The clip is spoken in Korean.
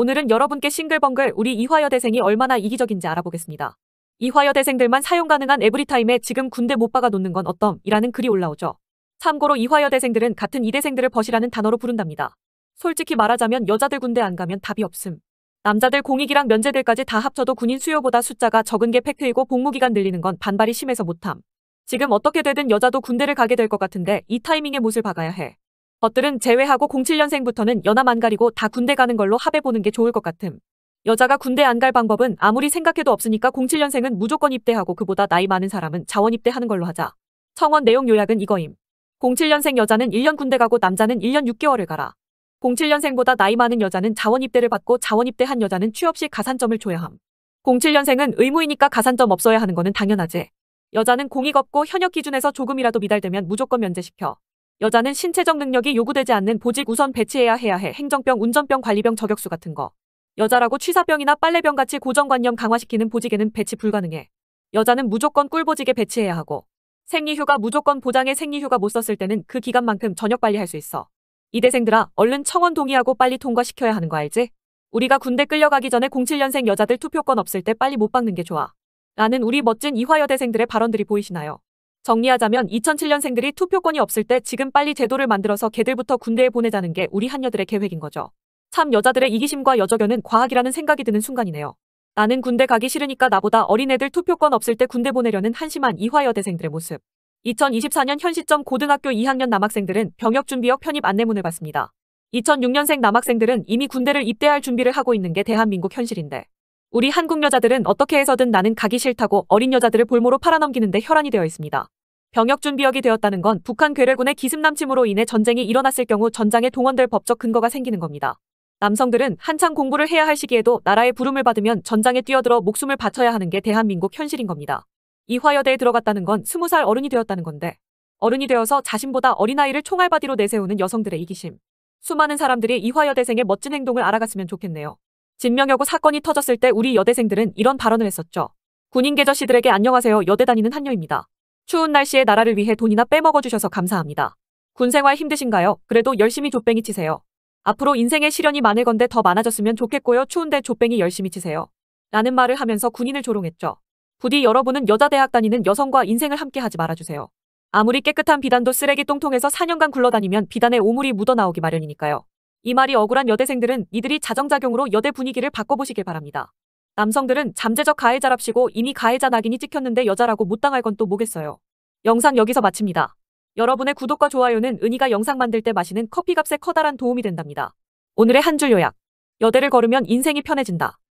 오늘은 여러분께 싱글벙글 우리 이화여대생이 얼마나 이기적인지 알아보겠습니다. 이화여대생들만 사용 가능한 에브리타임에 지금 군대 못 박아 놓는 건 어떤 이라는 글이 올라오죠. 참고로 이화여대생들은 같은 이대생들을 벗이라는 단어로 부른답니다. 솔직히 말하자면 여자들 군대 안 가면 답이 없음. 남자들 공익이랑 면제들까지 다 합쳐도 군인 수요보다 숫자가 적은 게 팩트이고 복무기간 늘리는 건 반발이 심해서 못함. 지금 어떻게 되든 여자도 군대를 가게 될 것 같은데 이 타이밍에 못을 박아야 해. 것들은 제외하고 07년생부터는 연함 안 가리고 다 군대 가는 걸로 합해 보는 게 좋을 것 같음. 여자가 군대 안 갈 방법은 아무리 생각해도 없으니까 07년생은 무조건 입대하고 그보다 나이 많은 사람은 자원 입대하는 걸로 하자. 청원 내용 요약은 이거임. 07년생 여자는 1년 군대 가고 남자는 1년 6개월을 가라. 07년생보다 나이 많은 여자는 자원 입대를 받고 자원 입대한 여자는 취업 시 가산점을 줘야 함. 07년생은 의무이니까 가산점 없어야 하는 거는 당연하지. 여자는 공익 없고 현역 기준에서 조금이라도 미달되면 무조건 면제시켜. 여자는 신체적 능력이 요구되지 않는 보직 우선 배치해야 해야 해 행정병, 운전병, 관리병, 저격수 같은 거. 여자라고 취사병이나 빨래병 같이 고정관념 강화시키는 보직에는 배치 불가능해. 여자는 무조건 꿀보직에 배치해야 하고 생리휴가 무조건 보장해 생리휴가 못 썼을 때는 그 기간만큼 저녁 빨리 할 수 있어. 이대생들아 얼른 청원 동의하고 빨리 통과시켜야 하는 거 알지? 우리가 군대 끌려가기 전에 07년생 여자들 투표권 없을 때 빨리 못 박는 게 좋아. 라는 우리 멋진 이화여대생들의 발언들이 보이시나요? 정리하자면 2007년생들이 투표권이 없을 때 지금 빨리 제도를 만들어서 개들부터 군대에 보내자는 게 우리 한녀들의 계획인 거죠. 참 여자들의 이기심과 여적견은 과학이라는 생각이 드는 순간이네요. 나는 군대 가기 싫으니까 나보다 어린애들 투표권 없을 때 군대 보내려는 한심한 이화여대생들의 모습. 2024년 현 시점 고등학교 2학년 남학생들은 병역준비역 편입 안내문을 받습니다. 2006년생 남학생들은 이미 군대를 입대할 준비를 하고 있는 게 대한민국 현실인데 우리 한국 여자들은 어떻게 해서든 나는 가기 싫다고 어린 여자들을 볼모로 팔아넘기는데 혈안이 되어 있습니다. 병역준비역이 되었다는 건 북한 괴뢰군의 기습남침으로 인해 전쟁이 일어났을 경우 전장에 동원될 법적 근거가 생기는 겁니다. 남성들은 한창 공부를 해야 할 시기에도 나라의 부름을 받으면 전장에 뛰어들어 목숨을 바쳐야 하는 게 대한민국 현실인 겁니다. 이화여대에 들어갔다는 건 스무 살 어른이 되었다는 건데 어른이 되어서 자신보다 어린아이를 총알바디로 내세우는 여성들의 이기심. 수많은 사람들이 이화여대생의 멋진 행동을 알아갔으면 좋겠네요. 진명여고 사건이 터졌을 때 우리 여대생들은 이런 발언을 했었죠. 군인 계저씨들에게 안녕하세요 여대 다니는 한녀입니다. 추운 날씨에 나라를 위해 돈이나 빼먹어주셔서 감사합니다. 군생활 힘드신가요? 그래도 열심히 조뱅이 치세요. 앞으로 인생의 시련이 많을 건데 더 많아졌으면 좋겠고요. 추운데 조뱅이 열심히 치세요. 라는 말을 하면서 군인을 조롱했죠. 부디 여러분은 여자 대학 다니는 여성과 인생을 함께 하지 말아주세요. 아무리 깨끗한 비단도 쓰레기 똥통에서 4년간 굴러다니면 비단에 오물이 묻어나오기 마련이니까요. 이 말이 억울한 여대생들은 이들이 자정작용으로 여대 분위기를 바꿔보시길 바랍니다. 남성들은 잠재적 가해자랍시고 이미 가해자 낙인이 찍혔는데 여자라고 못 당할 건 또 뭐겠어요. 영상 여기서 마칩니다. 여러분의 구독과 좋아요는 은희가 영상 만들 때 마시는 커피값에 커다란 도움이 된답니다. 오늘의 한 줄 요약. 여대를 걸으면 인생이 편해진다.